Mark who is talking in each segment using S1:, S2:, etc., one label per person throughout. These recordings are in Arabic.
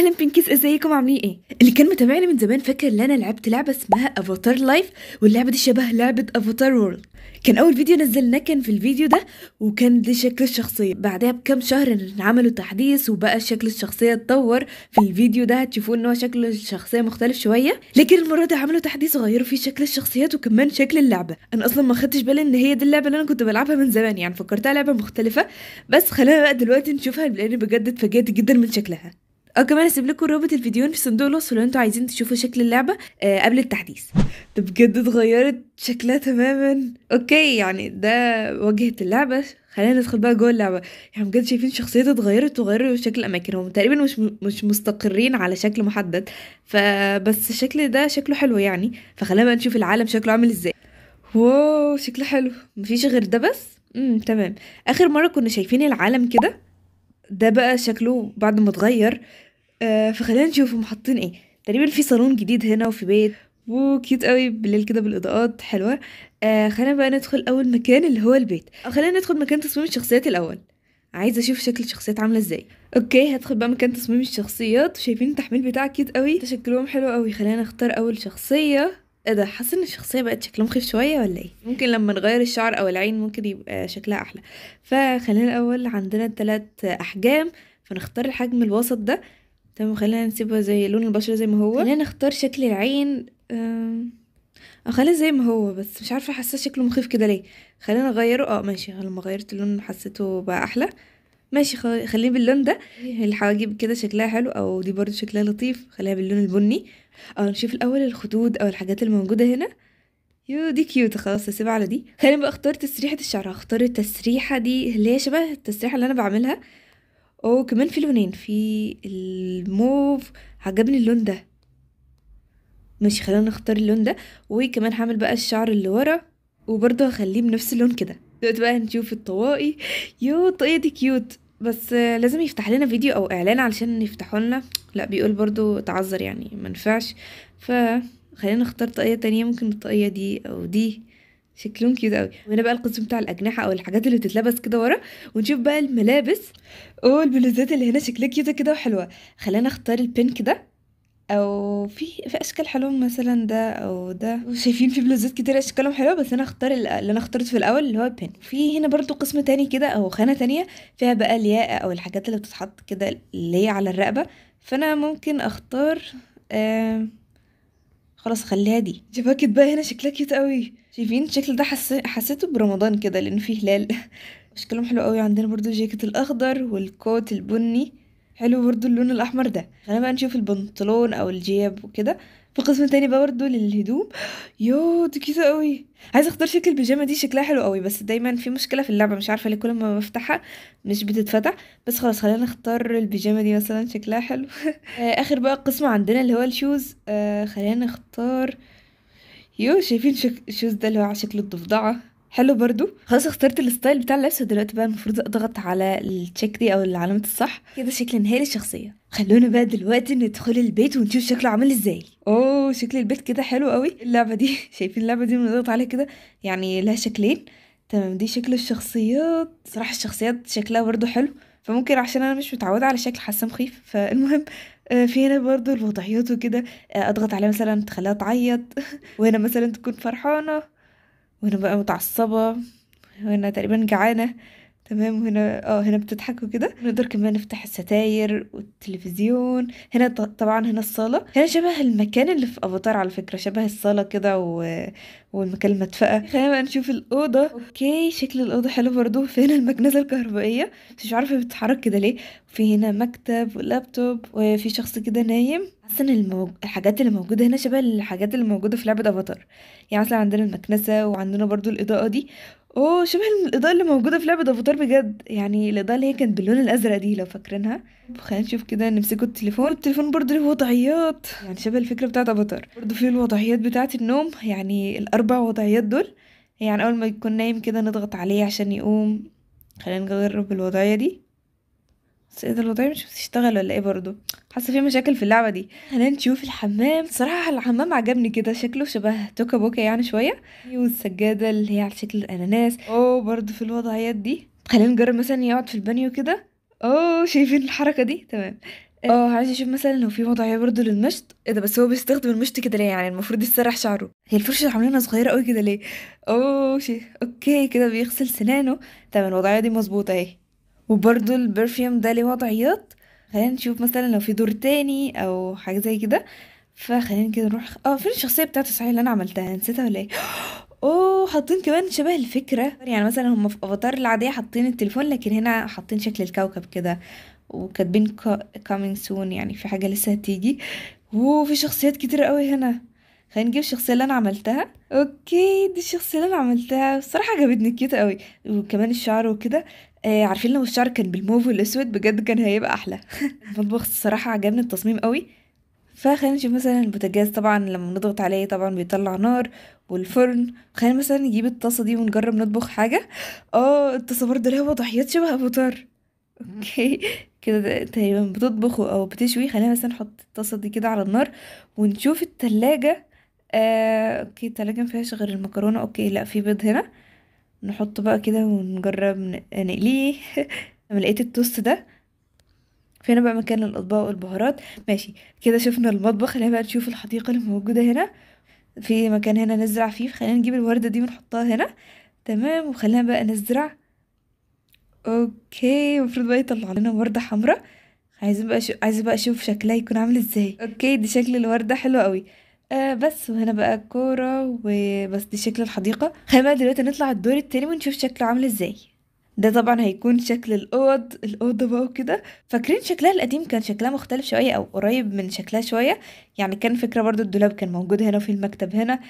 S1: اهلا بينكيز ازيكم عاملين ايه اللي كان متابعني من زمان فاكر ان انا لعبت لعبه اسمها افاتار لايف واللعبه دي شبه لعبه افاتار وورلد كان اول فيديو نزلناه كان في الفيديو ده وكان شكل الشخصيه بعدها بكام شهر عملوا تحديث وبقى شكل الشخصيه اتطور في الفيديو ده هتشوفوا ان هو شكل الشخصيه مختلف شويه لكن المره دي عملوا تحديث غيروا فيه شكل الشخصيات وكمان شكل اللعبه انا اصلا ما خدتش بالي ان هي دي اللعبه اللي انا كنت بلعبها من زمان يعني فكرتها لعبه مختلفه بس خلينا بقى دلوقتي نشوفها لان بجد اتفاجئت جدا من شكلها او كمان اسيب لكم رابط الفيديو في صندوق الوصف لو انتوا عايزين تشوفوا شكل اللعبه آه، قبل التحديث ده بجد اتغيرت شكلها تماما اوكي يعني ده واجهه اللعبه خلينا ندخل بقى جوه اللعبه يعني بجد شايفين شخصيات اتغيرت وغيروا شكل الاماكن هم تقريبا مش مش مستقرين على شكل محدد فبس الشكل ده شكله حلو يعني فخلينا بقى نشوف العالم شكله عامل ازاي واو شكله حلو مفيش غير ده بس امم تمام اخر مره كنا شايفين العالم كده ده بقى شكله بعد ما اتغير آه، فخلينا نشوف محطين حاطين ايه تقريبا في صالون جديد هنا وفي بيت وكيوت قوي بالليل كده بالاضاءات حلوه آه خلينا بقى ندخل اول مكان اللي هو البيت خلينا ندخل مكان تصميم الشخصيات الاول عايزه اشوف شكل الشخصيات عامله ازاي اوكي هدخل بقى مكان تصميم الشخصيات شايفين التحميل بتاع كيوت قوي تشكلهم حلو قوي خلينا نختار اول شخصيه ايه ده حاسه ان الشخصيه بقت شكلها مخيف شويه ولا ايه ممكن لما نغير الشعر او العين ممكن يبقى شكلها احلى فخلينا الاول عندنا ثلاث احجام فنختار الحجم الوسط ده تمام خلينا نسيبها زي لون البشرة زي ما هو خلينا نختار شكل العين اخليه آه، زي ما هو بس مش عارفة حاسه شكله مخيف كده ليه خلينا نغيره اه ماشي لما غيرت اللون حسيته بقى احلى ماشي خليه باللون ده الحواجب كده شكلها حلو او دي برضو شكلها لطيف خليها باللون البني اه نشوف الاول الخدود او الحاجات الموجودة هنا يو دي كيوت خلاص هسيبها على دي خلينا بقى اختار تسريحة الشعر هختار التسريحة دي اللي هي شبه التسريحة اللي انا بعملها وكمان في لونين في الموف عجبني اللون ده ماشي خلينا نختار اللون ده وكمان هعمل بقى الشعر اللي ورا وبرضه هخليه بنفس اللون كده دلوقتي بقى هنشوف الطواقي يو الطاقية دي كيوت بس لازم يفتح لنا فيديو او اعلان علشان يفتحوا لنا لا بيقول برضو تعذر يعني ما نفعش فخلينا نختار طاقية تانية ممكن الطاقية دي او دي شكلهم كيوت قوي وهنا بقى القسم بتاع الاجنحه او الحاجات اللي بتتلبس كده ورا ونشوف بقى الملابس او البلوزات اللي هنا شكلها كيوت كده وحلوه خلينا اختار البينك ده او في في اشكال حلوه مثلا ده او ده شايفين في بلوزات كتير اشكالهم حلوه بس انا اختار اللي انا اخترت في الاول اللي هو بين في هنا برضو قسم تاني كده او خانه تانية فيها بقى الياقه او الحاجات اللي بتتحط كده اللي هي على الرقبه فانا ممكن اختار آه خلاص خليها دي جباكت بقى هنا شكلها كيوت قوي شايفين الشكل ده حس... حسيته برمضان كده لان فيه هلال شكلهم حلو قوي عندنا برضو الجاكيت الاخضر والكوت البني حلو برضو اللون الاحمر ده خلينا بقى نشوف البنطلون او الجياب وكده في قسم تاني بقى برضو للهدوم يو دي كيوت قوي عايزه اختار شكل البيجامه دي شكلها حلو قوي بس دايما في مشكله في اللعبه مش عارفه ليه كل ما بفتحها مش بتتفتح بس خلاص خلينا نختار البيجامه دي مثلا شكلها حلو آه، اخر بقى قسم عندنا اللي هو الشوز آه خلينا نختار يو شايفين شك... الشوز ده اللي هو على شكل الضفدعه حلو برضو خلاص اخترت الستايل بتاع اللبس ودلوقتي بقى المفروض اضغط على التشيك دي او العلامه الصح كده شكل نهاية الشخصية خلونا بقى دلوقتي ندخل البيت ونشوف شكله عامل ازاي اوه شكل البيت كده حلو قوي اللعبه دي شايفين اللعبه دي بنضغط عليها كده يعني لها شكلين تمام دي شكل الشخصيات صراحه الشخصيات شكلها برضو حلو فممكن عشان انا مش متعوده على شكل حاسه مخيف فالمهم آه، في هنا برضو الوضعيات وكده آه، اضغط عليها مثلا تخليها تعيط وهنا مثلا تكون فرحانه وهنا بقى متعصبه وهنا تقريبا جعانه تمام هنا اه هنا بتضحك وكده نقدر كمان نفتح الستاير والتلفزيون هنا طبعا هنا الصاله هنا شبه المكان اللي في افاتار على فكره شبه الصاله كده و... والمكان المدفأة خلينا بقى نشوف الأوضة أوكي شكل الأوضة حلو برضه في هنا المكنسة الكهربائية مش عارفة بتتحرك كده ليه في هنا مكتب ولابتوب وفي شخص كده نايم حاسة الموج... الحاجات اللي موجودة هنا شبه الحاجات اللي موجودة في لعبة أفاتار يعني مثلا عندنا المكنسة وعندنا برضو الإضاءة دي اوه شبه الإضاءة اللي موجودة في لعبة أفاتار بجد يعني الإضاءة اللي هي كانت باللون الأزرق دي لو فاكرينها خلينا نشوف كده نمسكوا التليفون التليفون برضه ليه وضعيات يعني شبه الفكرة بتاعة أفاتار برضه فيه الوضعيات بتاعة النوم يعني الأربع وضعيات دول يعني أول ما يكون نايم كده نضغط عليه عشان يقوم خلينا نجرب الوضعية دي بس ايه ده الوضعية مش بتشتغل ولا ايه برضه حاسه في مشاكل في اللعبه دي خلينا نشوف الحمام صراحه الحمام عجبني كده شكله شبه توكا بوكا يعني شويه والسجاده اللي هي على شكل الاناناس اوه برضه في الوضعيات دي خلينا نجرب مثلا يقعد في البانيو كده اوه شايفين الحركه دي تمام اه عايزه اشوف مثلا لو في وضعيه برضه للمشط ايه ده بس هو بيستخدم المشط كده ليه يعني المفروض يسرح شعره هي الفرشه عاملينها صغيره قوي كده ليه اوه شي اوكي كده بيغسل سنانه تمام الوضعيه دي مظبوطه اهي وبرضه البرفيوم ده ليه وضعيات خلينا نشوف مثلا لو في دور تاني او حاجه زي كده فخلينا كده نروح اه فين الشخصيه بتاعته صحيح اللي انا عملتها نسيتها ولا ايه اوه حاطين كمان شبه الفكره يعني مثلا هم في افاتار العاديه حاطين التليفون لكن هنا حاطين شكل الكوكب كده وكاتبين كومينج سون يعني في حاجه لسه هتيجي وفي شخصيات كتير قوي هنا خلينا نجيب الشخصيه اللي انا عملتها اوكي دي الشخصيه اللي انا عملتها الصراحه عجبتني كيوت قوي وكمان الشعر وكده آه عارفين لو الشعر كان بالموف والاسود بجد كان هيبقى احلى المطبخ الصراحه عجبني التصميم قوي فخلينا نشوف مثلا البوتاجاز طبعا لما نضغط عليه طبعا بيطلع نار والفرن خلينا مثلا نجيب الطاسه دي ونجرب نطبخ حاجه اه الطاسه برضه لها وضعيات شبه طار اوكي كده تقريبا بتطبخ او بتشوي خلينا مثلا نحط الطاسه دي كده على النار ونشوف التلاجة آه، اوكي التلاجة مفيهاش غير المكرونه اوكي لا في بيض هنا نحطه بقى كده ونجرب نقليه لما لقيت التوست ده فين بقى مكان الاطباق والبهارات ماشي كده شفنا المطبخ خلينا بقى نشوف الحديقه اللي موجوده هنا في مكان هنا نزرع فيه خلينا نجيب الورده دي ونحطها هنا تمام وخلينا بقى نزرع اوكي المفروض بقى يطلع لنا ورده حمراء عايزين بقى شو... عايزه بقى اشوف شكلها يكون عامل ازاي اوكي دي شكل الورده حلو قوي آه بس وهنا بقى الكورة وبس دي شكل الحديقة خلينا بقى دلوقتي نطلع الدور التاني ونشوف شكله عامل ازاي ده طبعا هيكون شكل الاوض الاوضه بقى وكده فاكرين شكلها القديم كان شكلها مختلف شويه او قريب من شكلها شويه يعني كان فكره برضو الدولاب كان موجود هنا في المكتب هنا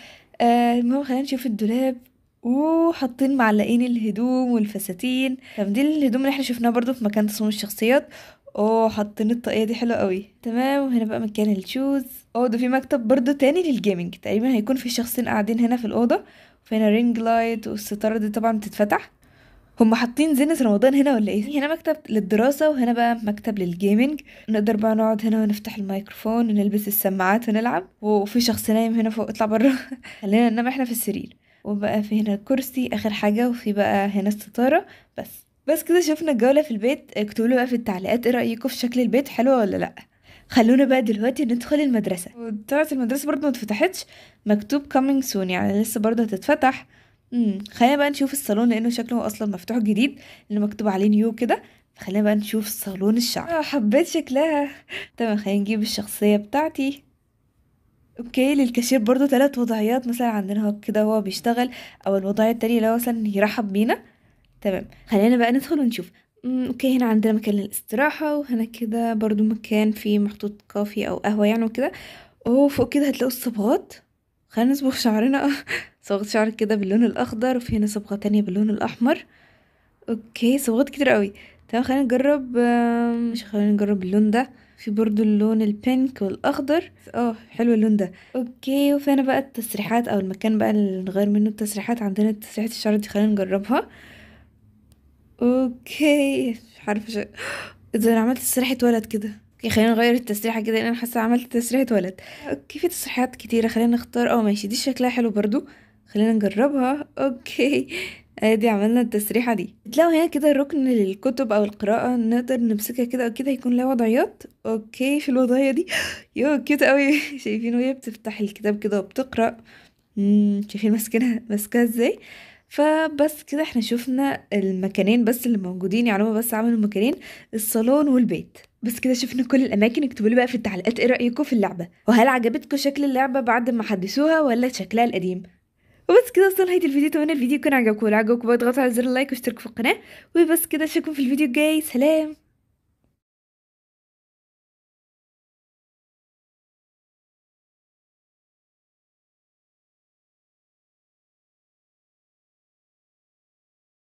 S1: آه، المهم آه خلينا نشوف الدولاب وحاطين معلقين الهدوم والفساتين طب دي الهدوم اللي احنا شفناها برضو في مكان تصميم الشخصيات اوه حاطين الطاقيه دي حلوه قوي تمام وهنا بقى مكان الشوز اوه ده في مكتب برضو تاني للجيمنج تقريبا هيكون في شخصين قاعدين هنا في الاوضه وهنا رينج لايت والستاره دي طبعا بتتفتح هما حاطين زينة رمضان هنا ولا ايه هنا مكتب للدراسة وهنا بقى مكتب للجيمنج نقدر بقى نقعد هنا ونفتح الميكروفون ونلبس السماعات ونلعب وفي شخص نايم هنا فوق اطلع بره خلينا ننام احنا في السرير وبقى في هنا الكرسي اخر حاجة وفي بقى هنا الستارة بس بس كده شفنا الجولة في البيت اكتبوا بقى في التعليقات ايه رأيكم في شكل البيت حلو ولا لأ خلونا بقى دلوقتي ندخل المدرسة طلعت المدرسة برضه متفتحتش مكتوب coming soon يعني لسه برضه هتتفتح امم خلينا بقى نشوف الصالون لانه شكله اصلا مفتوح جديد اللي مكتوب عليه نيو كده خلينا بقى نشوف صالون الشعر اه حبيت شكلها تمام خلينا نجيب الشخصية بتاعتي اوكي للكاشير برضه ثلاث وضعيات مثلا عندنا هو كده هو بيشتغل او الوضعية التانية اللي هو مثلا يرحب بينا تمام خلينا بقى ندخل ونشوف اوكي هنا عندنا مكان للاستراحة وهنا كده برضو مكان فيه محطوط كافي او قهوة يعني وكده وفوق كده هتلاقوا الصبغات خلينا نصبغ شعرنا صبغة شعر كده باللون الاخضر وفي هنا صبغة تانية باللون الاحمر اوكي صبغات كتير قوي تمام خلينا نجرب مش خلينا نجرب اللون ده في برضو اللون البينك والاخضر اه حلو اللون ده اوكي وفي هنا بقى التسريحات او المكان بقى اللي نغير منه التسريحات عندنا تسريحة الشعر دي خلينا نجربها اوكي مش عارفه شا... اذا انا عملت تسريحه ولد كده اوكي خلينا نغير التسريحه كده لان انا حاسه عملت تسريحه ولد اوكي في تسريحات كتيره خلينا نختار اه ماشي دي شكلها حلو برضو خلينا نجربها اوكي ادي آه، عملنا التسريحه دي بتلاقوا هنا كده الركن للكتب او القراءه نقدر نمسكها كده او كده هيكون لها وضعيات اوكي في الوضعيه دي يو كيوت قوي شايفين وهي بتفتح الكتاب كده وبتقرا شايفين ماسكينها ماسكاها ازاي فبس كده احنا شفنا المكانين بس اللي موجودين يعني هما بس عملوا مكانين الصالون والبيت بس كده شفنا كل الاماكن اكتبوا لي بقى في التعليقات ايه رايكم في اللعبه وهل عجبتكم شكل اللعبه بعد ما حدثوها ولا شكلها القديم وبس كده وصلنا نهايه الفيديو اتمنى الفيديو يكون عجبكم لو عجبكم بقى اضغطوا على زر اللايك واشتركوا في القناه وبس كده اشوفكم في الفيديو الجاي سلام